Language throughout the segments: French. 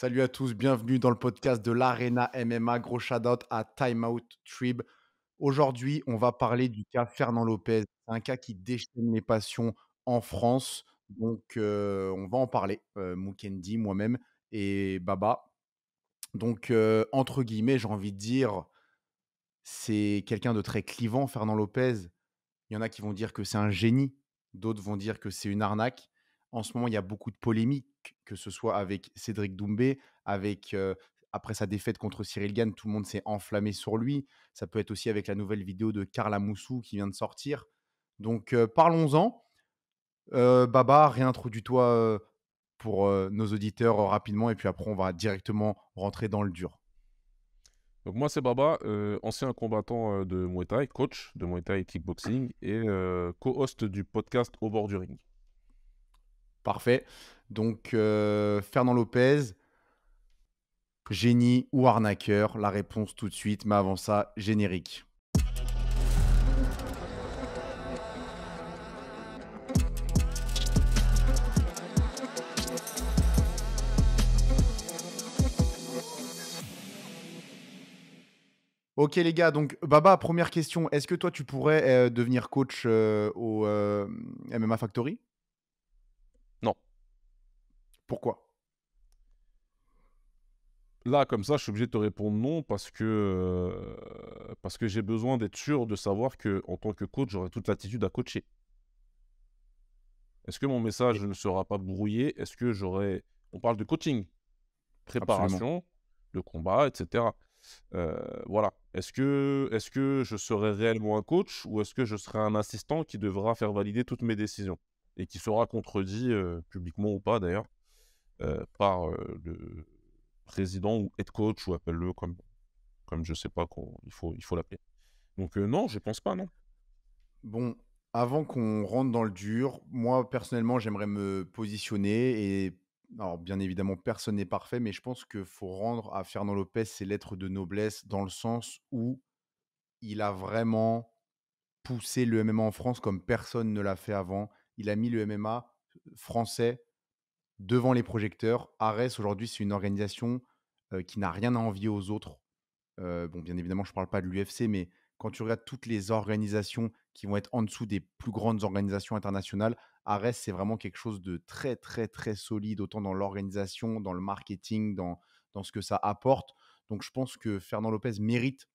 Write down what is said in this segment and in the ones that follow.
Salut à tous, bienvenue dans le podcast de l'Arena MMA. Gros shout-out à Timeout Trib. Aujourd'hui, on va parler du cas Fernand Lopez, un cas qui déchaîne les passions en France. Donc, euh, on va en parler, euh, Moukendi, moi-même et Baba. Donc, euh, entre guillemets, j'ai envie de dire, c'est quelqu'un de très clivant, Fernand Lopez. Il y en a qui vont dire que c'est un génie, d'autres vont dire que c'est une arnaque. En ce moment, il y a beaucoup de polémiques que ce soit avec Cédric Doumbé, avec après sa défaite contre Cyril Gann, tout le monde s'est enflammé sur lui. Ça peut être aussi avec la nouvelle vidéo de Carla Moussou qui vient de sortir. Donc parlons-en. Baba, réintroduis-toi pour nos auditeurs rapidement et puis après on va directement rentrer dans le dur. Donc moi c'est Baba, ancien combattant de Muay Thai, coach de Muay Thai kickboxing et co-host du podcast Au bord du ring. Parfait. Donc, euh, Fernand Lopez, génie ou arnaqueur La réponse tout de suite, mais avant ça, générique. Ok les gars, donc Baba, première question, est-ce que toi tu pourrais euh, devenir coach euh, au MMA Factory pourquoi Là, comme ça, je suis obligé de te répondre non parce que, euh, que j'ai besoin d'être sûr de savoir que en tant que coach, j'aurai toute l'attitude à coacher. Est-ce que mon message ne sera pas brouillé Est-ce que j'aurai. On parle de coaching, préparation, de combat, etc. Euh, voilà. Est-ce que, est que je serai réellement un coach ou est-ce que je serai un assistant qui devra faire valider toutes mes décisions et qui sera contredit euh, publiquement ou pas d'ailleurs euh, par euh, le président ou head coach ou appelle-le comme, comme je sais pas il faut il faut l'appeler. Donc euh, non, je pense pas non. Bon, avant qu'on rentre dans le dur, moi personnellement, j'aimerais me positionner et alors bien évidemment, personne n'est parfait, mais je pense qu'il faut rendre à Fernand Lopez ses lettres de noblesse dans le sens où il a vraiment poussé le MMA en France comme personne ne l'a fait avant. Il a mis le MMA français devant les projecteurs. Ares, aujourd'hui, c'est une organisation qui n'a rien à envier aux autres. bon, bien évidemment, je ne parle pas de l'UFC, mais quand tu regardes toutes les organisations qui vont être en dessous des plus grandes organisations internationales, Ares, c'est vraiment quelque chose de très, très, très solide, autant dans l'organisation, dans le marketing, dans, dans ce que ça apporte. Donc, je pense que Fernand Lopez mérite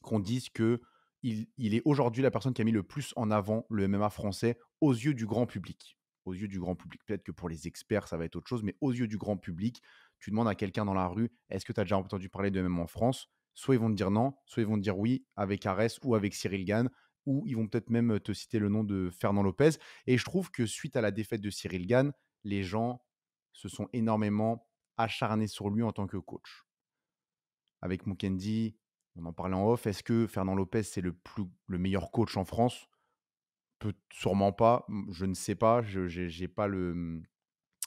qu'on dise que il, il est aujourd'hui la personne qui a mis le plus en avant le MMA français aux yeux du grand public aux yeux du grand public. Peut-être que pour les experts, ça va être autre chose, mais aux yeux du grand public, tu demandes à quelqu'un dans la rue, est-ce que tu as déjà entendu parler de même en France Soit ils vont te dire non, soit ils vont te dire oui avec Ares ou avec Cyril Gann, ou ils vont peut-être même te citer le nom de Fernand Lopez. Et je trouve que suite à la défaite de Cyril Gann, les gens se sont énormément acharnés sur lui en tant que coach. Avec Mukendi, on en parlait en off, est-ce que Fernand Lopez, c'est le, plus, le meilleur coach en France sûrement pas, je ne sais pas, je n'ai pas mmh,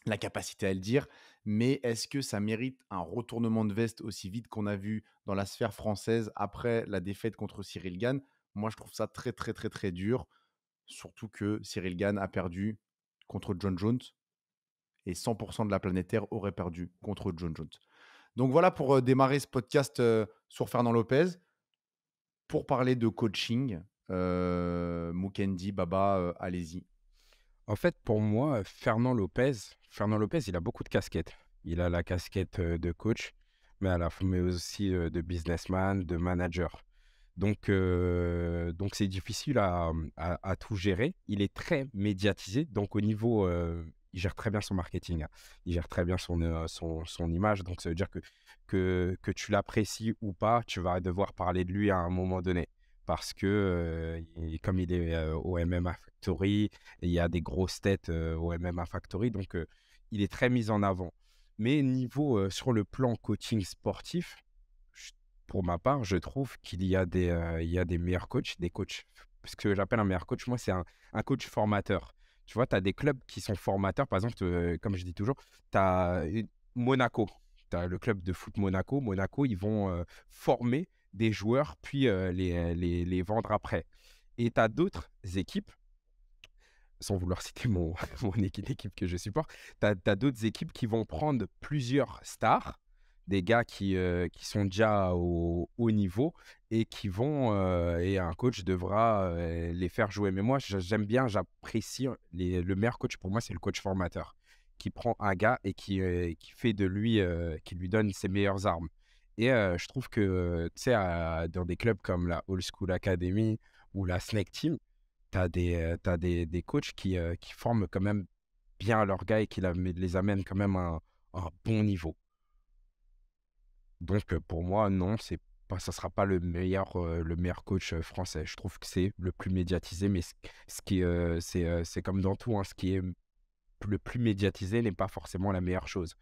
la capacité à le dire, mais est-ce que ça mérite un retournement de veste aussi vite qu'on a vu dans la sphère française après la défaite contre Cyril Gann Moi, je trouve ça très, très, très, très dur, surtout que Cyril Gann a perdu contre John Jones et 100% de la planétaire aurait perdu contre John Jones. Donc voilà pour démarrer ce podcast sur Fernand Lopez. Pour parler de coaching, euh, Mukendi, Baba, euh, allez-y. En fait, pour moi, Fernand Lopez, Fernand Lopez, il a beaucoup de casquettes. Il a la casquette euh, de coach, mais, à la, mais aussi de businessman, de manager. Donc, donc c'est difficile à, tout gérer. Il est très médiatisé. Donc, au niveau, il gère très bien son marketing. Hein. Il gère très bien son, son, image. Donc, ça veut dire que, que, que tu l'apprécies ou pas, tu vas devoir parler de lui à un moment donné parce que comme il est au MMA Factory, il y a des grosses têtes au MMA Factory, donc il est très mis en avant. Mais niveau sur le plan coaching sportif, pour ma part, je trouve qu'il y a des y a des meilleurs coachs, des coachs. Ce que j'appelle un meilleur coach, moi, c'est un, un, coach formateur. Tu vois, tu as des clubs qui sont formateurs. Par exemple, comme je dis toujours, tu as Monaco. Tu as le club de foot Monaco. Monaco, ils vont former des joueurs, puis les, vendre après. Et tu as d'autres équipes, sans vouloir citer mon, équipe, que je supporte, tu as, d'autres équipes qui vont prendre plusieurs stars, des gars qui, qui sont déjà au haut niveau et qui vont, et un coach devra les faire jouer. Mais moi, j'aime bien, j'apprécie, le meilleur coach pour moi, c'est le coach formateur qui prend un gars et qui fait de lui, qui lui donne ses meilleures armes. Et je trouve que, tu sais, dans des clubs comme la Old School Academy ou la Snake Team, tu as, des, des, des, coachs qui, qui, forment quand même bien leurs gars et qui les amènent quand même à, un bon niveau. Donc, pour moi, non, c'est pas, ça sera pas le meilleur, le meilleur coach français. Je trouve que c'est le plus médiatisé, mais ce, qui, c'est, comme dans tout, hein, ce qui est le plus médiatisé n'est pas forcément la meilleure chose.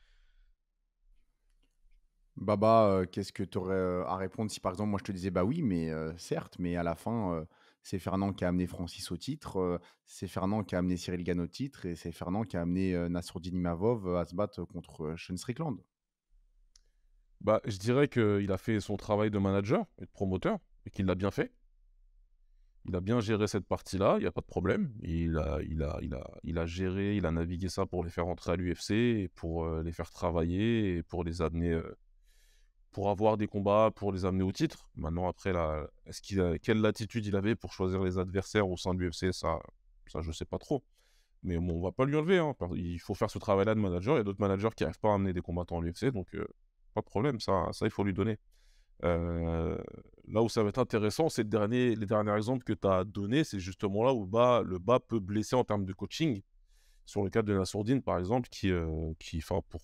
Baba, euh, qu'est-ce que tu aurais euh, à répondre si par exemple moi je te disais bah oui, mais euh, certes, mais à la fin c'est Fernand qui a amené Francis au titre, c'est Fernand qui a amené Cyril Gann au titre et c'est Fernand qui a amené Nassour Dinimavov à se battre contre Sean Strickland. Bah, je dirais qu'il a fait son travail de manager et de promoteur et qu'il l'a bien fait. Il a bien géré cette partie-là, il n'y a pas de problème. Il a, il, a, il, a, il a géré, il a navigué ça pour les faire entrer à l'UFC, pour les faire travailler et pour les amener pour avoir des combats, pour les amener au titre. Maintenant, après, la est-ce qu'il a, quelle latitude il avait pour choisir les adversaires au sein de l'UFC ça, ça, je sais pas trop. Mais bon, on va pas lui enlever. Hein. Il faut faire ce travail-là de manager. Il y a d'autres managers qui n'arrivent pas à amener des combattants en UFC, donc euh, pas de problème, ça, ça, il faut lui donner. Euh, là où ça va être intéressant, c'est le dernier, les derniers exemples que tu as donné, c'est justement là où bas, le bas peut blesser en termes de coaching. Sur le cas de la Sourdine, par exemple, qui, euh, qui, qui pour,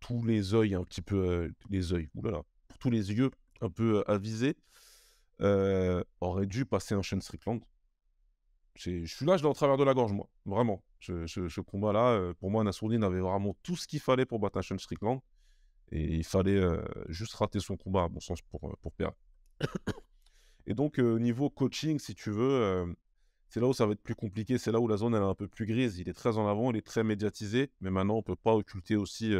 tous les yeux un petit peu les yeux, oulala, pour tous les yeux un peu avisés, aurait dû passer un chaîne Strickland. Je suis là, je l'ai le travers de la gorge, moi. Vraiment. ce combat-là, euh, pour moi, Nassourdine avait vraiment tout ce qu'il fallait pour battre un Shane Strickland. Et il fallait juste rater son combat, à mon sens, pour, pour perdre. et donc, au niveau coaching, si tu veux, c'est là où ça va être plus compliqué. C'est là où la zone, elle est un peu plus grise. Il est très en avant, il est très médiatisé. Mais maintenant, on ne peut pas occulter aussi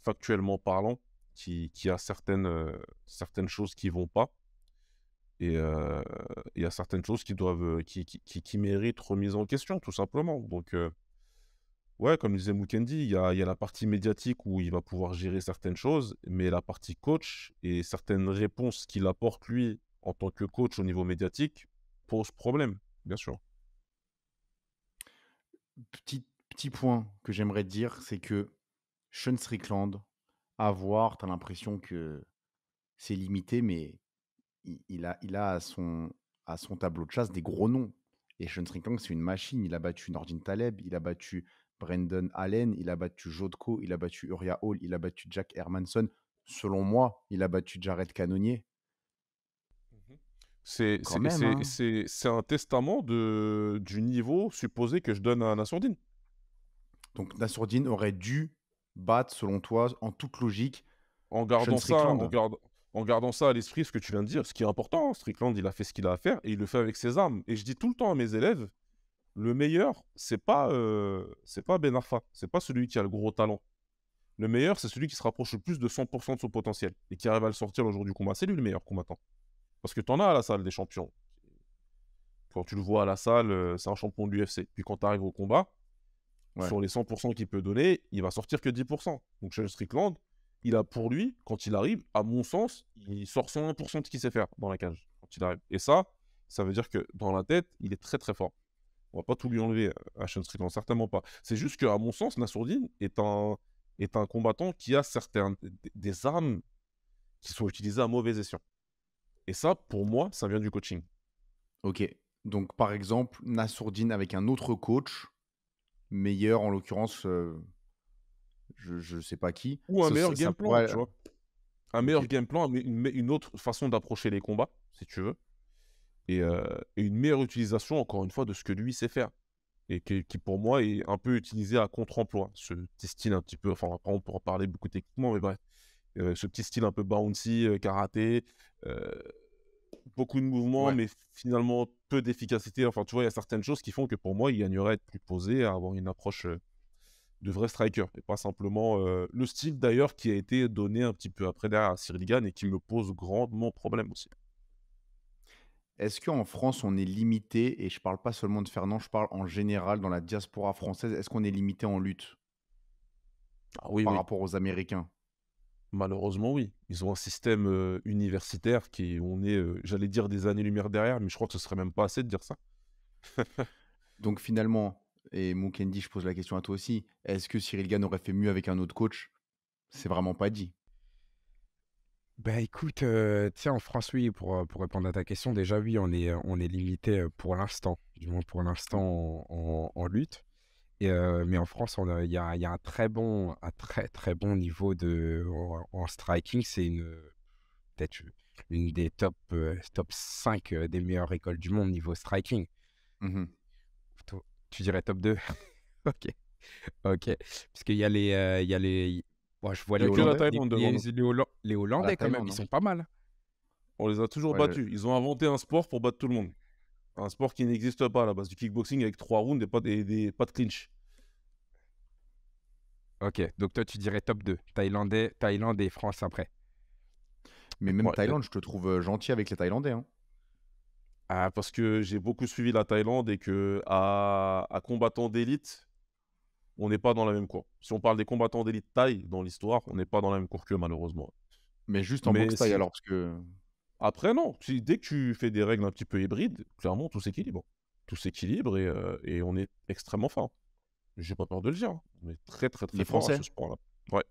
factuellement parlant, qui, qui a certaines, euh, certaines choses qui vont pas. Et euh, il y a certaines choses qui, doivent, euh, qui, méritent remise en question, tout simplement. Donc, ouais, comme disait Mukendi, il y, a, la partie médiatique où il va pouvoir gérer certaines choses, mais la partie coach et certaines réponses qu'il apporte, lui, en tant que coach au niveau médiatique, posent problème, bien sûr. Petit, petit point que j'aimerais dire, c'est que Sean Strickland, à voir, tu as l'impression que c'est limité, mais il, a, il a à son, à son tableau de chasse des gros noms. Et Sean Strickland, c'est une machine. Il a battu Nordin Taleb, il a battu Brendan Allen, il a battu Jodko, il a battu Uriah Hall, il a battu Jack Hermanson. Selon moi, il a battu Jared Cannonier. Mmh hein. C'est un testament de, du niveau supposé que je donne à Nassourdine. Donc Nassourdine aurait dû battre, selon toi, en toute logique, en gardant ça, en, gardant ça à l'esprit, ce que tu viens de dire, ce qui est important, hein, Strickland, il a fait ce qu'il a à faire et il le fait avec ses armes. Et je dis tout le temps à mes élèves, le meilleur, c'est pas, euh, c'est pas Ben Arfa, c'est pas celui qui a le gros talent. Le meilleur, c'est celui qui se rapproche le plus de 100% de son potentiel et qui arrive à le sortir le jour du combat. C'est lui le meilleur combattant. Parce que t'en as à la salle des champions. Quand tu le vois à la salle, euh, c'est un champion de l'UFC. Puis quand tu arrives au combat, sur les 100% qu'il peut donner, il va sortir que 10%. Donc Sean Strickland, il a pour lui, quand il arrive, à mon sens, il sort 101% de ce qu'il sait faire dans la cage. Quand il arrive. Et ça, ça veut dire que dans la tête, il est très très fort. On va pas tout lui enlever euh, à Sean Strickland, certainement pas. C'est juste qu'à mon sens, Nassourdine est un, est un combattant qui a certaines, des armes qui sont utilisées à mauvais escient. Et ça, pour moi, ça vient du coaching. Ok. Donc, par exemple, Nassourdine avec un autre coach meilleur, en l'occurrence, euh, je ne sais pas qui. Ou un meilleur game plan, Un meilleur game plan, une, autre façon d'approcher les combats, si tu veux. Euh, et, une meilleure utilisation, encore une fois, de ce que lui sait faire. Et qui, pour moi, est un peu utilisé à contre-emploi. Ce petit style un petit peu, enfin, après, on pourra parler beaucoup techniquement, mais bref. Euh, ce petit style un peu bouncy, karaté, beaucoup de mouvements, mais finalement peu d'efficacité. Enfin, tu vois, il y a certaines choses qui font que pour moi, il gagnerait à être plus posé, à avoir une approche euh, de vrai striker, et pas simplement euh, le style d'ailleurs qui a été donné un petit peu après derrière à Cyril et qui me pose grandement problème aussi. Est-ce qu'en France, on est limité, et je parle pas seulement de Fernand, je parle en général dans la diaspora française, est-ce qu'on est limité en lutte ah oui, par rapport aux Américains Malheureusement, oui. Ils ont un système universitaire qui, on est, j'allais dire des années-lumière derrière, mais je crois que ce serait même pas assez de dire ça. Donc finalement, et mon je pose la question à toi aussi, est-ce que Cyril Gann aurait fait mieux avec un autre coach C'est vraiment pas dit. Bah écoute, tiens en France, oui, pour, pour répondre à ta question, déjà, oui, on est, on est limité pour l'instant, du moins pour l'instant en, lutte mais en France, il y, a, un très bon, un très très bon niveau de en, striking. C'est une peut-être une des top top 5 des meilleures écoles du monde niveau striking. Mmh tu dirais top 2 ah. Ok, ok. Parce qu'il y a les, il y a les. je vois les Hollandais. Les, Hollandais quand même, ils hein. sont pas mal. On les a toujours battus. Ils ont inventé un sport pour battre tout le monde un sport qui n'existe pas à la base, du kickboxing avec trois rounds et pas, de clinch. Ok, donc toi tu dirais top 2, Thaïlandais, Thaïlande et France après. Mais même Thaïlande, je te trouve euh, gentil avec les Thaïlandais. Hein. Ah, parce que j'ai beaucoup suivi la Thaïlande et que à, combattants d'élite, on n'est pas dans la même cour. Si on parle des combattants d'élite thaï dans l'histoire, on n'est pas dans la même cour que malheureusement. Mais juste en boxe thaï alors, parce que après, non. dès que tu fais des règles un petit peu hybrides, clairement, tout s'équilibre. Tout s'équilibre et, euh, on est extrêmement fort. J'ai pas peur de le dire. On hein, est très, très, très Français. ce sport-là. Ouais.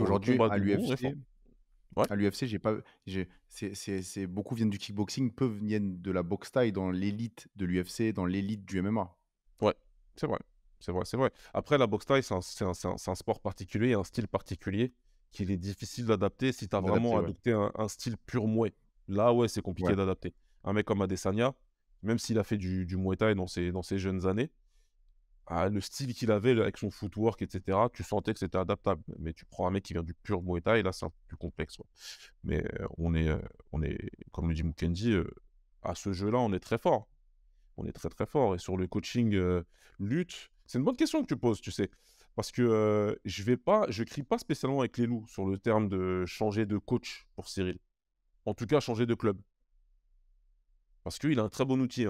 Aujourd'hui, à l'UFC, À l'UFC, j'ai pas, c'est, beaucoup viennent du kickboxing, peu viennent de la boxe taille dans l'élite de l'UFC, dans l'élite du MMA. Ouais, c'est vrai, c'est vrai, c'est vrai. Après, la boxe taille, c'est un, un, sport particulier, un style particulier qu'il est difficile d'adapter si tu as vraiment adopté un, style pur mouet. Là, ouais, c'est compliqué d'adapter. Un mec comme Adesanya, même s'il a fait du, du Muay Thai dans ses, dans ses jeunes années, ah, le style qu'il avait avec son footwork, etc., tu sentais que c'était adaptable. Mais tu prends un mec qui vient du pur Muay Thai, là, c'est un peu plus complexe. Mais euh, on est, euh, on est, comme le dit Mukendi, euh, à ce jeu-là, on est très fort. On est très, très fort. Et sur le coaching lutte, c'est une bonne question que tu poses, tu sais. Parce que je vais pas, je crie pas spécialement avec les loups sur le terme de changer de coach pour Cyril. En tout cas, changer de club. Parce qu'il a un très bon outil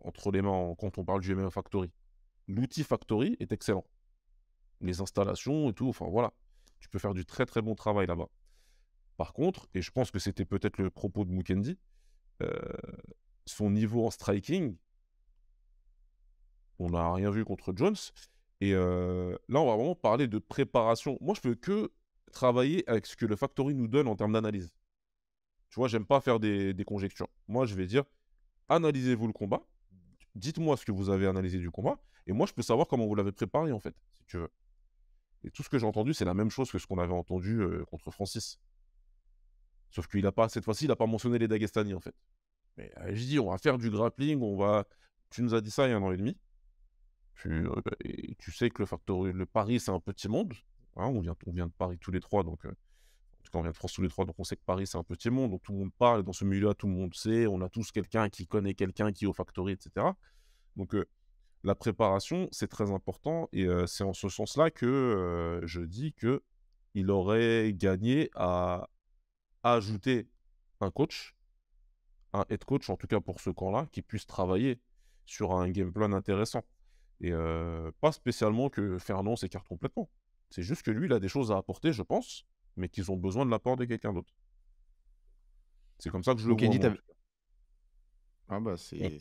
entre les mains quand on parle du MMA Factory. L'outil Factory est excellent. Les installations et tout, enfin voilà. Tu peux faire du très très bon travail là-bas. Par contre, et je pense que c'était peut-être le propos de Mukendi, son niveau en striking, on n'a rien vu contre Jones, et là, on va vraiment parler de préparation. Moi, je peux que travailler avec ce que le factory nous donne en termes d'analyse. Tu vois, j'aime pas faire des, conjectures. Moi, je vais dire, analysez-vous le combat. Dites-moi ce que vous avez analysé du combat. Et moi, je peux savoir comment vous l'avez préparé, en fait, si tu veux. Et tout ce que j'ai entendu, c'est la même chose que ce qu'on avait entendu contre Francis. Sauf qu'il a pas, cette fois-ci, il n'a pas mentionné les Dagestani, en fait. Mais je dis, on va faire du grappling, on va. Tu nous as dit ça il y a un an et demi. Tu, euh, bah, tu sais que le, Paris, c'est un petit monde. Hein, on, vient, de Paris tous les trois, donc euh, cas, on vient de France tous les trois, donc on sait que Paris, c'est un petit monde, donc tout le monde parle, dans ce milieu-là, tout le monde sait, on a tous quelqu'un qui connaît quelqu'un qui est au factory, etc. Donc euh, la préparation, c'est très important, et c'est en ce sens-là que je dis que il aurait gagné à ajouter un coach, un head coach, en tout cas pour ce camp-là, qui puisse travailler sur un game plan intéressant. Et pas spécialement que Fernand s'écarte complètement. C'est juste que lui, il a des choses à apporter, je pense, mais qu'ils ont besoin de l'apport de quelqu'un d'autre. C'est comme ça que je le vois. ah bah c'est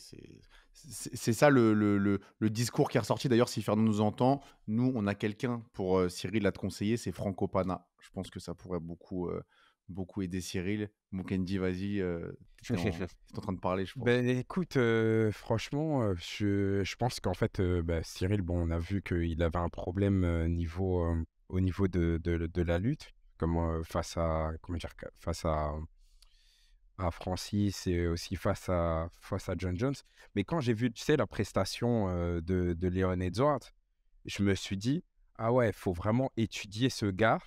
ça le, discours qui est ressorti. D'ailleurs, si Fernand nous entend, nous, on a quelqu'un pour Cyril à te conseiller, c'est Franco Pana. Je pense que ça pourrait beaucoup, beaucoup aidé Cyril. Mukendi, vas-y, euh, tu es, en train de parler, je pense. Ben, écoute, euh, franchement, euh, je, je pense qu'en fait, bah, Cyril, bon, on a vu qu'il avait un problème niveau, au niveau de, de, de, la lutte, comme face à, comment dire, face à, à Francis et aussi face à, face à John Jones. Mais quand j'ai vu, tu sais, la prestation de, de Leon Edwards, je me suis dit, ah ouais, il faut vraiment étudier ce gars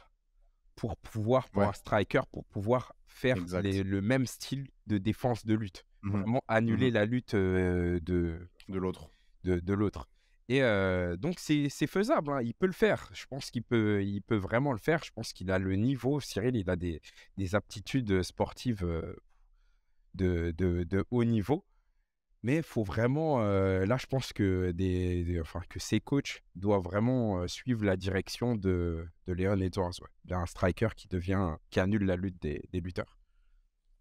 pour pouvoir, pour un striker, pour pouvoir faire le même style de défense de lutte. Mmh vraiment annuler mmh la lutte euh, de, de l'autre. De, de l'autre. Et euh, donc, c'est faisable. Hein. Il peut le faire. Je pense qu'il peut, il peut vraiment le faire. Je pense qu'il a le niveau. Cyril, il a des, des aptitudes sportives euh, de, de, de haut niveau. Mais il faut vraiment, euh, là je pense que, enfin, que ces coachs doivent vraiment euh, suivre la direction de, de Leon Edwards, ouais. un striker qui, devient, qui annule la lutte des, des, lutteurs.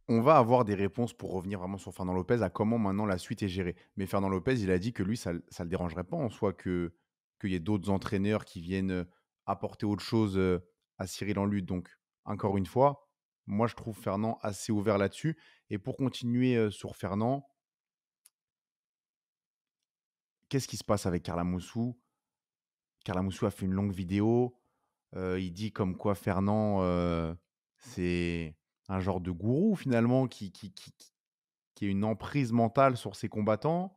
On va avoir des réponses pour revenir vraiment sur Fernand Lopez à comment maintenant la suite est gérée. Mais Fernand Lopez, il a dit que lui, ça ne le dérangerait pas en soi qu'il y ait d'autres entraîneurs qui viennent apporter autre chose euh, à Cyril en lutte. Donc, encore une fois, moi je trouve Fernand assez ouvert là-dessus. Et pour continuer sur Fernand, qu'est-ce qui se passe avec Carla Moussou Carla Moussou a fait une longue vidéo. il dit comme quoi Fernand, c'est un genre de gourou finalement qui, qui, qui, qui, a une emprise mentale sur ses combattants.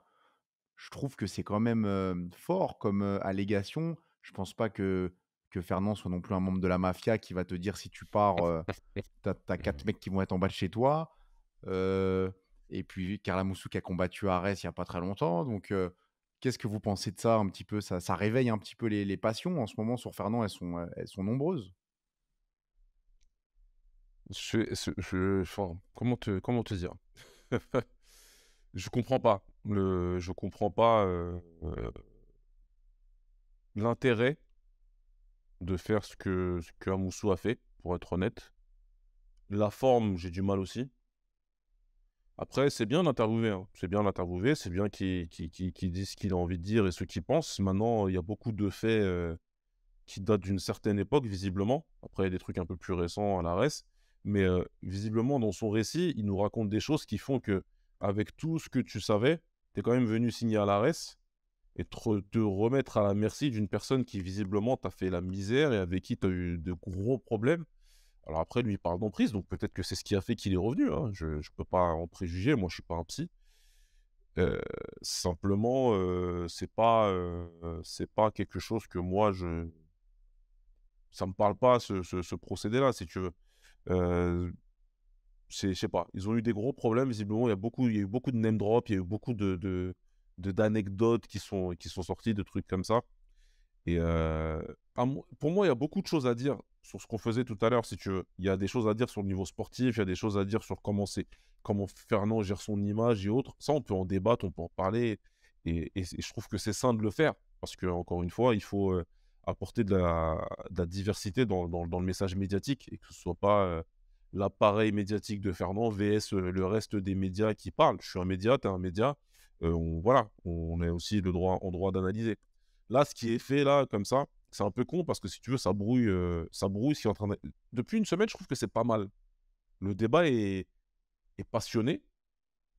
Je trouve que c'est quand même fort comme allégation. Je pense pas que, que Fernand soit non plus un membre de la mafia qui va te dire si tu pars, tu as quatre mecs qui vont être en bas de chez toi. et puis Carla Moussou qui a combattu Arès il n'y a pas très longtemps. Donc Qu'est-ce que vous pensez de ça un petit peu ça, ça réveille un petit peu les, passions en ce moment sur Fernand, elles sont, euh, elles sont nombreuses. comment, te, comment te dire Je comprends pas. Le, je comprends pas euh, euh, l'intérêt de faire ce que, ce a fait, pour être honnête. La forme, j'ai du mal aussi. Après, hein. c'est bien d'interviewer. C'est bien d'interviewer, c'est bien qu'il dise ce qu'il a envie de dire et ce qu'il pense. Maintenant, il y a beaucoup de faits qui datent d'une certaine époque, visiblement. Après, il y a des trucs un peu plus récents à la Mais visiblement, dans son récit, il nous raconte des choses qui font que, avec tout ce que tu savais, tu es quand même venu signer à la et te, te remettre à la merci d'une personne qui, visiblement, t'a fait la misère et avec qui tu as eu de gros problèmes. Alors après, lui, il parle d'emprise, donc peut-être que c'est ce qui a fait qu'il est revenu. Hein. Je ne peux pas en préjuger, moi, je ne suis pas un psy. simplement, euh, c'est pas, c'est pas quelque chose que moi, je... ça me parle pas, ce, ce, procédé-là, si tu veux. je sais pas, ils ont eu des gros problèmes, visiblement, il y a, beaucoup, il y a eu beaucoup de name drop, il y a eu beaucoup de, d'anecdotes qui sont, qui sont sorties, de trucs comme ça. Et pour moi, il y a beaucoup de choses à dire sur ce qu'on faisait tout à l'heure, si tu Il y a des choses à dire sur le niveau sportif, il y a des choses à dire sur comment, comment Fernand gère son image et autres. Ça, on peut en débattre, on peut en parler. Et, je trouve que c'est sain de le faire. Parce que, encore une fois, il faut euh, apporter de la, diversité dans, le message médiatique et que ce ne soit pas euh, l'appareil médiatique de Fernand VS euh, le reste des médias qui parlent. Je suis un média, tu un média. on, voilà, on a aussi le droit, droit d'analyser. Là, ce qui est fait, là, comme ça, c'est un peu con parce que si tu veux, ça brouille, euh, ça brouille si en train Depuis une semaine, je trouve que c'est pas mal. Le débat est, passionné,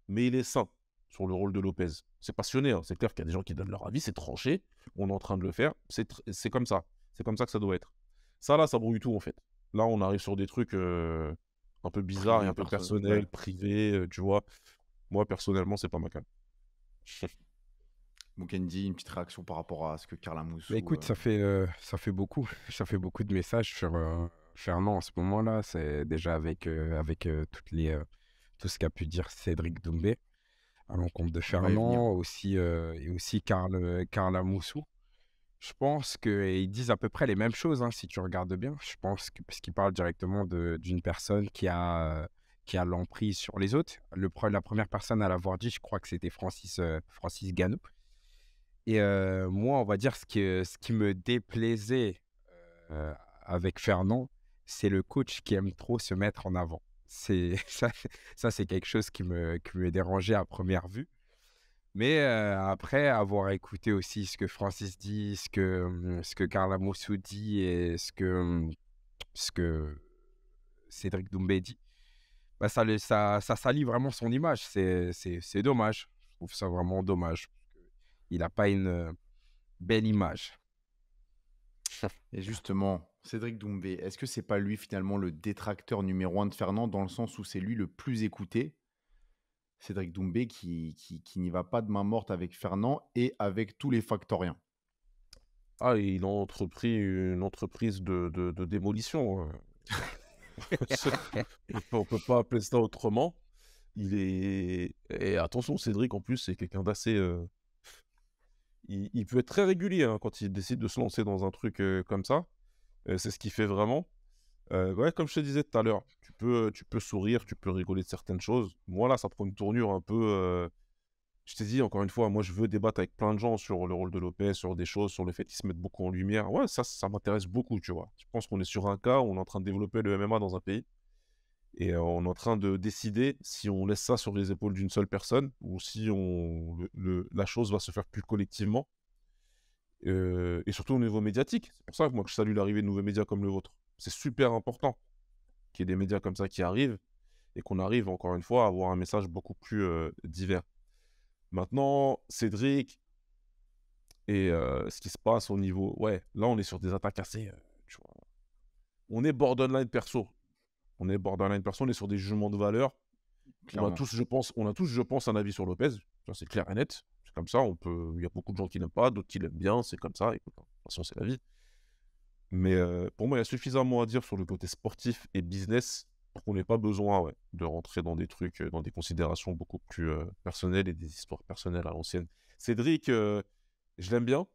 mais il est sain sur le rôle de Lopez. C'est passionné, hein. c'est clair qu'il y a des gens qui donnent leur avis, c'est tranché, on est en train de le faire, c'est comme ça, c'est comme ça que ça doit être. Ça là, ça brouille tout en fait. Là, on arrive sur des trucs euh, un peu bizarres et un peu euh, personnels, privés, tu vois. Moi, personnellement, c'est pas ma canne. Moukendi, une petite réaction par rapport à ce que Carla Moussou. écoute, euh, ça, fait, euh, ça fait beaucoup. Ça fait beaucoup de messages sur Fernand euh, en ce moment-là. C'est déjà avec, avec toutes les, tout ce qu'a pu dire Cédric Doumbé à l'encontre de Fernand aussi, et aussi Karl Carla Moussou. Je pense qu'ils disent à peu près les mêmes choses, hein, si tu regardes bien. Je pense que, parce qu'ils parlent directement d'une personne qui a qui a l'emprise sur les autres. Le, la première personne à l'avoir dit, je crois que c'était Francis, Francis et euh, moi, on va dire ce qui, ce qui me déplaisait euh, avec Fernand, c'est le coach qui aime trop se mettre en avant. C'est ça, c'est quelque chose qui me, dérangeait à première vue. Mais euh, après avoir écouté aussi ce que Francis dit, ce que, mmh, ce que Carla Moussou dit et ce que, mmh, ce que Cédric Doumbé dit, bah, ça, ça, ça salit vraiment son image. C'est dommage. Je trouve ça vraiment dommage il n'a pas une euh, belle image. Et justement, Cédric Doumbé, est-ce que c'est pas lui finalement le détracteur numéro un de Fernand dans le sens où c'est lui le plus écouté Cédric Doumbé qui, qui, n'y va pas de main morte avec Fernand et avec tous les factoriens. Ah, il a entrepris une entreprise de, démolition. Hein. on ne peut pas appeler ça autrement. Il est... Et attention, Cédric, en plus, c'est quelqu'un d'assez euh, il, peut être très régulier hein, quand il décide de se lancer dans un truc comme ça. c'est ce qu'il fait vraiment. ouais, comme je te disais tout à l'heure, tu peux, tu peux sourire, tu peux rigoler de certaines choses. Moi, là, ça prend une tournure un peu. je te dit, encore une fois, moi, je veux débattre avec plein de gens sur le rôle de Lopez, sur des choses, sur le fait qu'il se mettent beaucoup en lumière. Ouais, ça, ça m'intéresse beaucoup, tu vois. Je pense qu'on est sur un cas où on est en train de développer le MMA dans un pays. Et on est en train de décider si on laisse ça sur les épaules d'une seule personne ou si la chose va se faire plus collectivement. Euh, et surtout au niveau médiatique. C'est pour ça que moi, je salue l'arrivée de nouveaux médias comme le vôtre. C'est super important qu'il y ait des médias comme ça qui arrivent et qu'on arrive, encore une fois, à avoir un message beaucoup plus euh, divers. Maintenant, Cédric et euh, ce qui se passe au niveau... Ouais, là, on est sur des attaques assez... on est borderline perso on est borderline personne, on est sur des jugements de valeur. On a tous, je pense, on a tous, je pense, un avis sur Lopez. c'est clair et net. C'est comme ça. On peut. Il y a beaucoup de gens qui n'aiment pas, d'autres qui l'aiment bien. C'est comme ça. Hein, c'est la vie. Mais euh, pour moi, il y a suffisamment à dire sur le côté sportif et business pour qu'on n'ait pas besoin de rentrer dans des trucs, euh, dans des considérations beaucoup plus euh, personnelles et des histoires personnelles à l'ancienne. Cédric, je l'aime bien,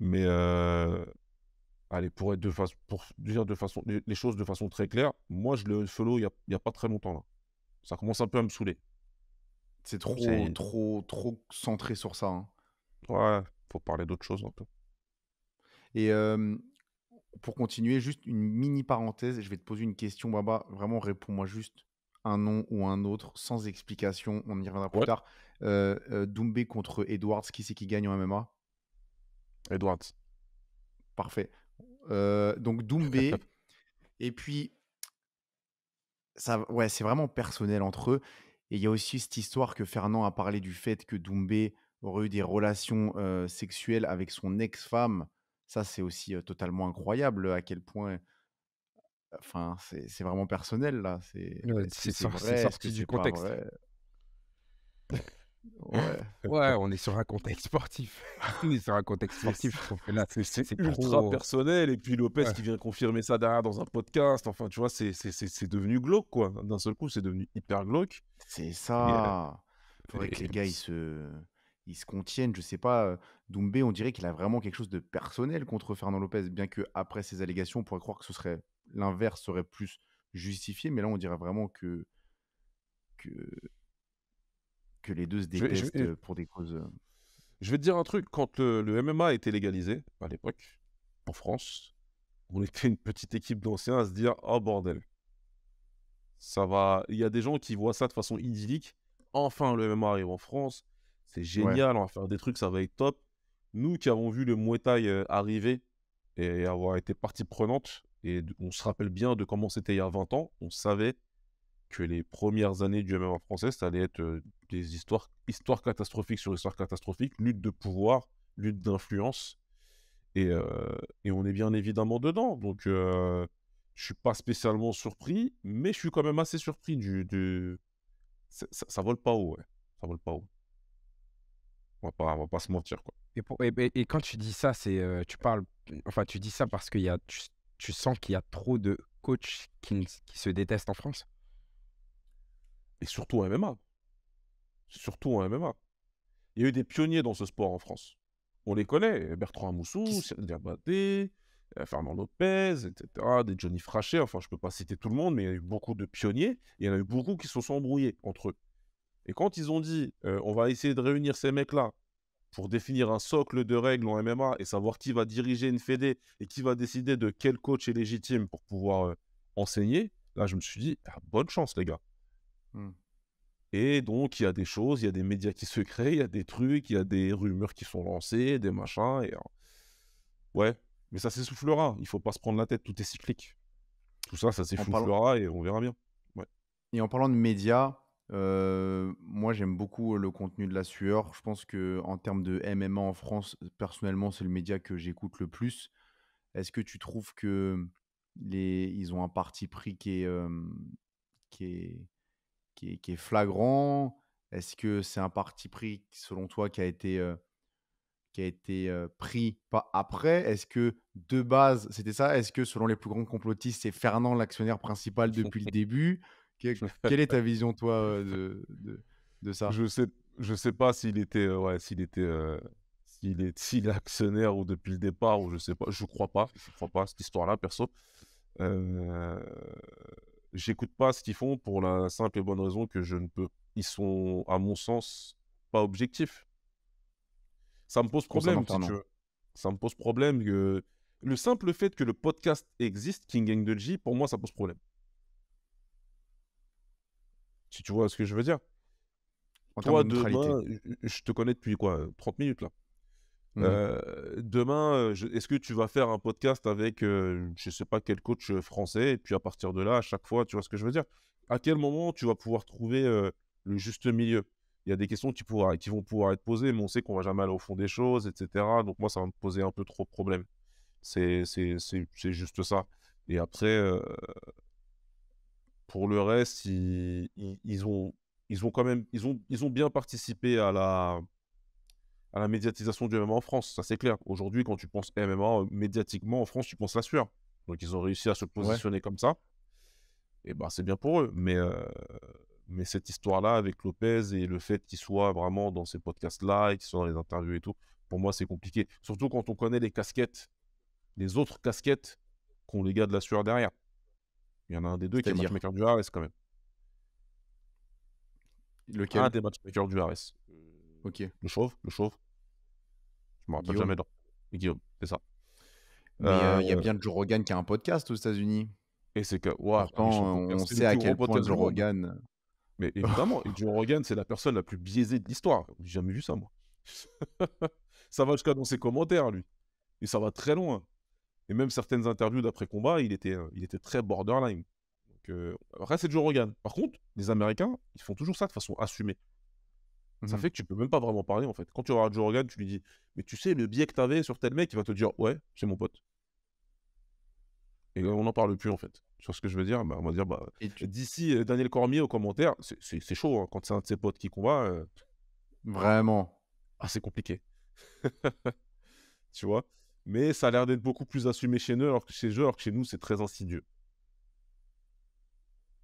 mais allez, pour, être de pour dire de façon, les, choses de façon très claire, moi, je le follow il n'y a, a, pas très longtemps. là. Ça commence un peu à me saouler. C'est trop, trop, trop centré sur ça. Ouais, hein. Ouais, faut parler d'autre chose un peu. Et pour continuer, juste une mini parenthèse, je vais te poser une question, Baba. Vraiment, réponds-moi juste un nom ou un autre, sans explication. On y reviendra plus tard. Euh, euh, Doumbé contre Edwards, qui c'est qui gagne en MMA Edwards. Parfait. Euh, donc Doumbé. et puis, ça, ouais, c'est vraiment personnel entre eux. Et il y a aussi cette histoire que Fernand a parlé du fait que Doumbé aurait eu des relations euh, sexuelles avec son ex-femme. Ça, c'est aussi euh, totalement incroyable à quel point. Enfin, c'est vraiment personnel, là. C'est sorti du contexte. Ouais. on est sur un contexte sportif. on est sur un contexte sportif. C'est ultra personnel. Et puis Lopez qui vient confirmer ça derrière dans un podcast. Enfin, tu vois, c'est devenu glauque, quoi. D'un seul coup, c'est devenu hyper glauque. C'est ça. Il euh, faudrait que les gars, ils se... ils se contiennent. Je sais pas, euh, Doumbé, on dirait qu'il a vraiment quelque chose de personnel contre Fernand Lopez. Bien que après ses allégations, on pourrait croire que ce serait l'inverse serait plus justifié. Mais là, on dirait vraiment que. que que les deux se détestent euh, pour des causes. Euh, je vais te dire un truc, quand le, MMA a été légalisé, à l'époque, en France, on était une petite équipe d'anciens à se dire Oh bordel, ça va. Il y a des gens qui voient ça de façon idyllique. Enfin, le MMA arrive en France, c'est génial, on va faire des trucs, ça va être top. Nous qui avons vu le Muay Thai euh, arriver et avoir été partie prenante, et on se rappelle bien de comment c'était il y a 20 ans, on savait que les premières années du MMA français, ça allait être des histoires, catastrophiques sur histoires catastrophiques, lutte de pouvoir, lutte d'influence. Euh, et, on est bien évidemment dedans. Donc, euh, je suis pas spécialement surpris, mais je suis quand même assez surpris du. Ça, ça, vole pas haut, ouais. Ça vole pas haut. On va pas, on va pas se mentir, quoi. Et, et, et quand tu dis ça, c'est, euh, tu parles, enfin, tu dis ça parce qu'il y a, tu, sens qu'il y a trop de coachs qui, qui se détestent en France. Et surtout MMA surtout en MMA. Il y a eu des pionniers dans ce sport en France. On les connaît, Bertrand Amoussou, Cyril Diabaté, euh, Fernand Lopez, etc., des Johnny Frachet, enfin je ne peux pas citer tout le monde, mais il y a eu beaucoup de pionniers, il y en a eu beaucoup qui se sont embrouillés entre eux. Et quand ils ont dit, euh, on va essayer de réunir ces mecs-là pour définir un socle de règles en MMA et savoir qui va diriger une fédé et qui va décider de quel coach est légitime pour pouvoir euh, enseigner, là je me suis dit, ah, bonne chance les gars. Hmm. Et donc, il y a des choses, il y a des médias qui se créent, il y a des trucs, il y a des rumeurs qui sont lancées, des machins. Et... Hein, ouais, mais ça s'essoufflera. Il faut pas se prendre la tête, tout est cyclique. Tout ça, ça s'essoufflera et on verra bien. Et en parlant de médias, euh, moi, j'aime beaucoup euh, le contenu de la sueur. Je pense que en termes de MMA en France, personnellement, c'est le média que j'écoute le plus. Est-ce que tu trouves que les ils ont un parti pris qui est euh, qui, est, flagrant Est-ce que c'est un parti pris, selon toi, qui a été, euh, qui a été euh, pris pas après Est-ce que de base, c'était ça Est-ce que selon les plus grands complotistes, c'est Fernand l'actionnaire principal depuis le début Quelle est ta vision, toi, euh, de, de, ça Je sais, je sais pas s'il était, ouais, s'il était s'il est, si l'actionnaire actionnaire ou depuis le départ ou je sais pas, je crois pas, je crois pas cette histoire-là perso. Euh j'écoute pas ce qu'ils font pour la simple et bonne raison que je ne peux. Ils sont, à mon sens, pas objectifs. Ça me pose problème, si tu veux. Ça me pose problème que le simple fait que le podcast existe, King Gang de G, pour moi, ça pose problème. Si tu vois ce que je veux dire. En Toi, demain, je te connais depuis quoi 30 minutes là. Mmh euh, demain, euh, est-ce que tu vas faire un podcast avec, euh, je sais pas, quel coach français Et puis à partir de là, à chaque fois, tu vois ce que je veux dire À quel moment tu vas pouvoir trouver le juste milieu Il y a des questions qui, qui vont pouvoir être posées, mais on sait qu'on va jamais aller au fond des choses, etc. Donc moi, ça va me poser un peu trop de problèmes. C'est juste ça. Et après, pour le reste, ils, ils, ont, ils ont quand même ils ont, ils ont bien participé à la à la médiatisation du MMA en France. Ça, c'est clair. Aujourd'hui, quand tu penses MMA euh, médiatiquement en France, tu penses la sueur. Donc, ils ont réussi à se positionner comme ça. Et eh ben, c'est bien pour eux. Mais, euh, mais cette histoire-là avec Lopez et le fait qu'il soit vraiment dans ces podcasts-là et qu'il soit dans les interviews et tout, pour moi, c'est compliqué. Surtout quand on connaît les casquettes, les autres casquettes qu'ont les gars de la sueur derrière. Il y en a un des deux qui est matchmaker du RS quand même. Lequel Un des matchmakers du Harris. Ok. Le chauve, le chauve. Je me rappelle jamais de Guillaume, c'est ça. Mais euh, il y a euh, bien Joe Rogan qui a un podcast aux États-Unis. Et c'est que, wow, on, sait à quel point Joe Rogan. Mais évidemment, Joe Rogan, c'est la personne la plus biaisée de l'histoire. J'ai jamais vu ça, moi. ça va jusqu'à dans ses commentaires, lui. Et ça va très loin. Et même certaines interviews d'après-combat, il était, euh, il était très borderline. Donc, Joe Rogan. Par contre, les Américains, ils font toujours ça de façon assumée. Ça mmh fait que tu peux même pas vraiment parler en fait. Quand tu vas voir Joe Rogan, tu lui dis Mais tu sais, le biais que tu avais sur tel mec, il va te dire Ouais, c'est mon pote. Et on n'en parle plus en fait. Sur ce que je veux dire, bah, on va dire bah, D'ici euh, Daniel Cormier au commentaire, c'est chaud hein. quand c'est un de ses potes qui combat. Euh, vraiment. Ah, c'est compliqué. tu vois Mais ça a l'air d'être beaucoup plus assumé chez eux, alors que chez eux, alors que chez nous, c'est très insidieux.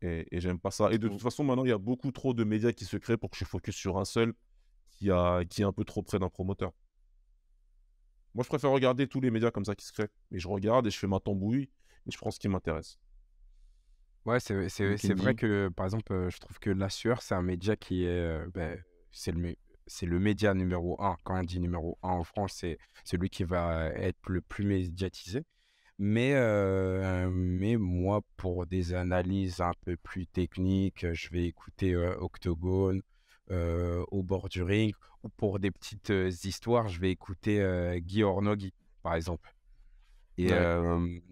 Et, j'aime pas ça. Et de mmh. toute façon, maintenant, il y a beaucoup trop de médias qui se créent pour que je focus sur un seul qui, a, qui est un peu trop près d'un promoteur. Moi, je préfère regarder tous les médias comme ça qui se créent. Et je regarde et je fais ma tambouille et je prends ce qui m'intéresse. Ouais, c'est vrai que, par exemple, euh, je trouve que La Sueur, c'est un média qui est. Euh, ben, c'est le, c'est le média numéro 1. Quand on dit numéro 1 en France, c'est celui qui va euh, être le plus médiatisé. Mais, euh, mais moi, pour des analyses un peu plus techniques, euh, je vais écouter Octogone au bord du ring. Ou pour des petites histoires, je vais écouter Guy Ornogui, par exemple. Et,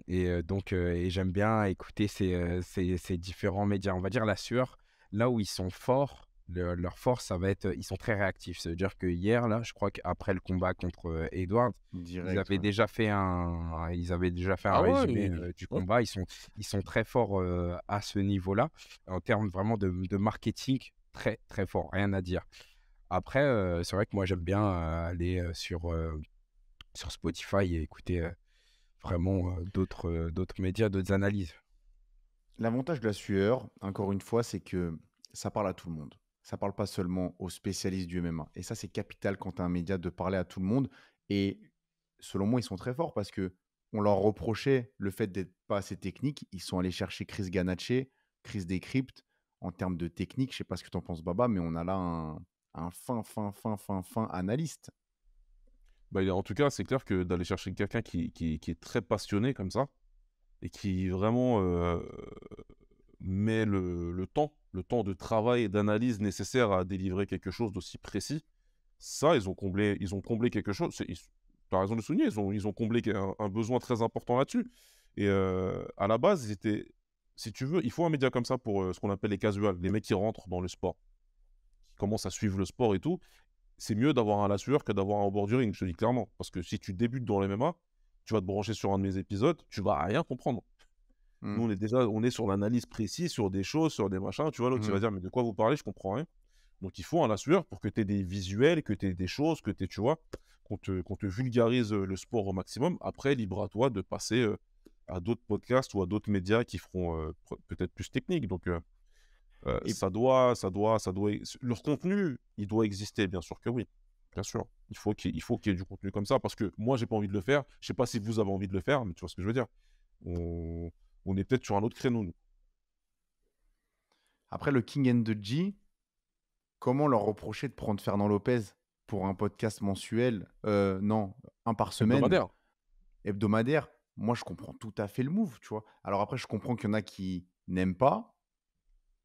et, donc, et j'aime bien écouter ces, ces, ces, différents médias. On va dire la sueur, là où ils sont forts, leur force, ça va être, ils sont très réactifs. c'est veut dire que hier, là, je crois qu'après le combat contre euh, Edward, ils avaient déjà fait un, ils avaient déjà fait un ah résumé euh, du combat. Ils sont, ils sont très forts euh, à ce niveau-là en termes vraiment de, de, marketing, très très fort, rien à dire. Après, c'est vrai que moi j'aime bien aller sur sur Spotify et écouter vraiment d'autres d'autres médias, d'autres analyses. L'avantage de la sueur, encore une fois, c'est que ça parle à tout le monde ça ne parle pas seulement aux spécialistes du MMA. Et ça, c'est capital quand tu as un média de parler à tout le monde. Et selon moi, ils sont très forts parce que on leur reprochait le fait d'être pas assez technique. Ils sont allés chercher Chris Ganache, Chris Decrypt en termes de technique. Je ne sais pas ce que tu en penses, Baba, mais on a là un, fin, fin, fin, fin, fin analyste. Bah, en tout cas, c'est clair que d'aller chercher quelqu'un qui, est très passionné comme ça et qui vraiment euh, met le temps le temps de travail et d'analyse nécessaire à délivrer quelque chose d'aussi précis. Ça, ils ont comblé, ils ont comblé quelque chose. Tu as raison de le souligner, ils ont, ils ont comblé un, besoin très important là-dessus. Et euh, à la base, ils si tu veux, il faut un média comme ça pour euh, ce qu'on appelle les casuals, les mecs qui rentrent dans le sport, qui commencent à suivre le sport et tout. C'est mieux d'avoir un lassueur que d'avoir un bordering je te dis clairement. Parce que si tu débutes dans les MMA, tu vas te brancher sur un de mes épisodes, tu vas rien comprendre. Nous, mmh. on est déjà on est sur l'analyse précise, sur des choses, sur des machins. Tu vois, l'autre, il va dire, mais de quoi vous parlez Je comprends rien. Donc, il faut un assureur pour que tu aies des visuels, que tu aies des choses, que tu tu vois, qu'on te, vulgarise le sport au maximum. Après, libre à toi de passer à d'autres podcasts ou à d'autres médias qui feront peut-être plus technique. Donc, ça doit, ça doit, ça doit. Leur contenu, il doit exister, bien sûr que oui. Bien sûr, il faut qu'il y ait du contenu comme ça parce que moi, j'ai pas envie de le faire. Je sais pas si vous avez envie de le faire, mais tu vois ce que je veux dire. On on est peut-être sur un autre créneau, Après, le King and the G, comment leur reprocher de prendre Fernand Lopez pour un podcast mensuel euh, Non, un par semaine. Hebdomadaire. Hebdomadaire. Moi, je comprends tout à fait le move, tu vois. Alors après, je comprends qu'il y en a qui n'aiment pas.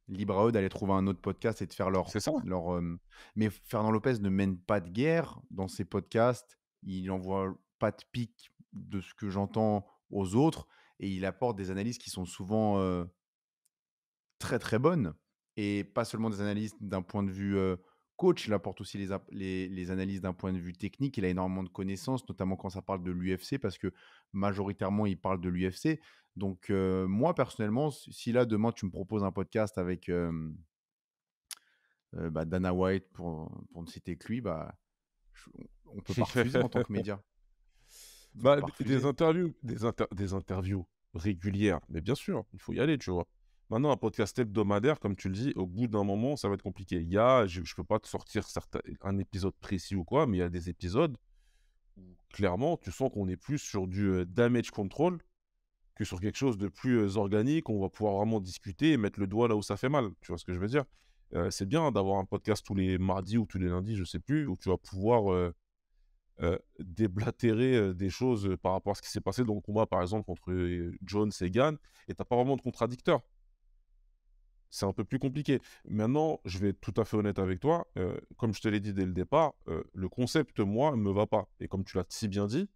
Libre à eux d'aller trouver un autre podcast et de faire leur. C'est ça. Euh, mais Fernand Lopez ne mène pas de guerre dans ses podcasts. Il n'envoie pas de pique de ce que j'entends aux autres et il apporte des analyses qui sont souvent très très bonnes et pas seulement des analyses d'un point de vue coach, il apporte aussi les, analyses d'un point de vue technique, il a énormément de connaissances, notamment quand ça parle de l'UFC, parce que majoritairement il parle de l'UFC. Donc moi personnellement, si là demain tu me proposes un podcast avec bah, Dana White, pour, ne citer que lui, bah, on peut pas refuser en tant que média. Bah, des interviews, des, des interviews régulières. Mais bien sûr, il faut y aller, tu vois. Maintenant, un podcast hebdomadaire, comme tu le dis, au bout d'un moment, ça va être compliqué. Il y a, je ne peux pas te sortir certains, un épisode précis ou quoi, mais il y a des épisodes où clairement, tu sens qu'on est plus sur du euh, damage control que sur quelque chose de plus euh, organique. On va pouvoir vraiment discuter et mettre le doigt là où ça fait mal. Tu vois ce que je veux dire euh, C'est bien d'avoir un podcast tous les mardis ou tous les lundis, je ne sais plus, où tu vas pouvoir euh, déblatérer des choses par rapport à ce qui s'est passé dans le combat, par exemple, entre Jones et Gann, et t'as pas vraiment de contradicteur. C'est un peu plus compliqué. Maintenant, je vais être tout à fait honnête avec toi. comme je te l'ai dit dès le départ, le concept, moi, ne me va pas. Et comme tu l'as si bien dit,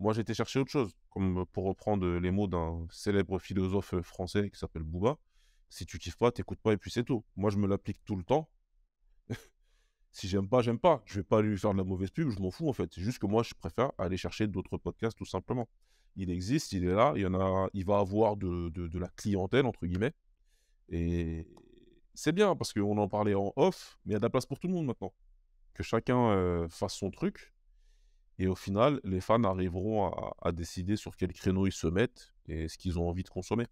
moi, j'étais été chercher autre chose. Comme pour reprendre les mots d'un célèbre philosophe français qui s'appelle Bouba, si tu kiffes pas, t'écoutes pas et puis c'est tout. Moi, je me l'applique tout le temps si j'aime pas, j'aime pas. Je vais pas lui faire de la mauvaise pub, je m'en fous en fait. C'est juste que moi, je préfère aller chercher d'autres podcasts tout simplement. Il existe, il est là, il y en a, il va avoir de, de, la clientèle entre guillemets. Et c'est bien parce qu'on en parlait en off, mais il y a de la place pour tout le monde maintenant. Que chacun euh, fasse son truc. Et au final, les fans arriveront à, décider sur quel créneau ils se mettent et ce qu'ils ont envie de consommer.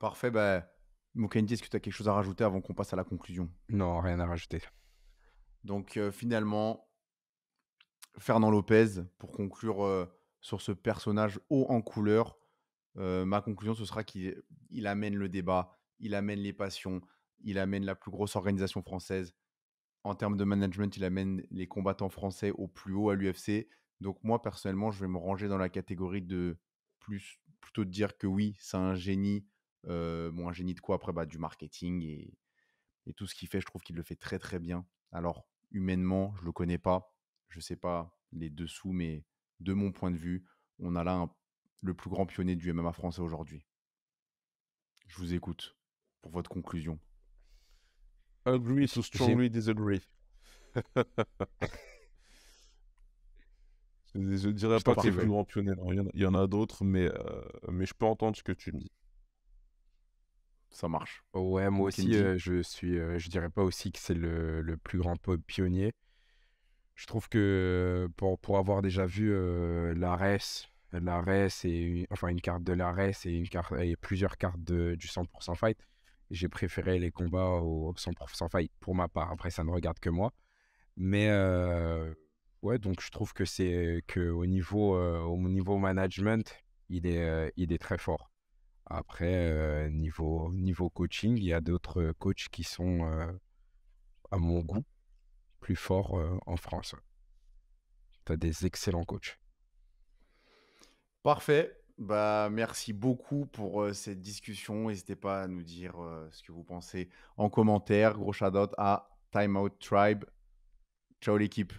Parfait. Bah, Mukendi, est-ce que tu as quelque chose à rajouter avant qu'on passe à la conclusion Non, rien à rajouter. Donc euh, finalement, Fernand Lopez, pour conclure euh, sur ce personnage haut en couleur, euh, ma conclusion ce sera qu'il amène le débat, il amène les passions, il amène la plus grosse organisation française. En termes de management, il amène les combattants français au plus haut à l'UFC. Donc moi personnellement, je vais me ranger dans la catégorie de plus plutôt de dire que oui, c'est un génie euh, un génie de quoi après bah, Du marketing et, tout ce qu'il fait, je trouve qu'il le fait très très bien. Alors, humainement, je le connais pas, je sais pas les dessous, mais de mon point de vue, on a là le plus grand pionnier du MMA français aujourd'hui. Je vous écoute pour votre conclusion. Agree to strongly disagree. je dirais pas que c'est le plus grand pionnier, il y en a d'autres, mais, euh, mais je peux entendre ce que tu me dis ça marche. Ouais, moi aussi, euh, je suis, euh, je dirais pas aussi que c'est le, plus grand pionnier. Je trouve que pour, pour avoir déjà vu euh, la RES, et enfin une carte de la et, une carte, et plusieurs cartes du 100% fight, j'ai préféré les combats au 100% fight pour ma part. Après, ça ne regarde que moi. Mais ouais, donc je trouve que c'est que au niveau, au niveau management, il est, il est très fort après, euh, niveau, niveau coaching, il y a d'autres coachs qui sont, euh, à mon goût, plus forts euh, en France. Tu as des excellents coachs. Parfait. Bah, merci beaucoup pour cette discussion. N'hésitez pas à nous dire ce que vous pensez en commentaire. Gros shout out à Timeout Tribe. Ciao l'équipe.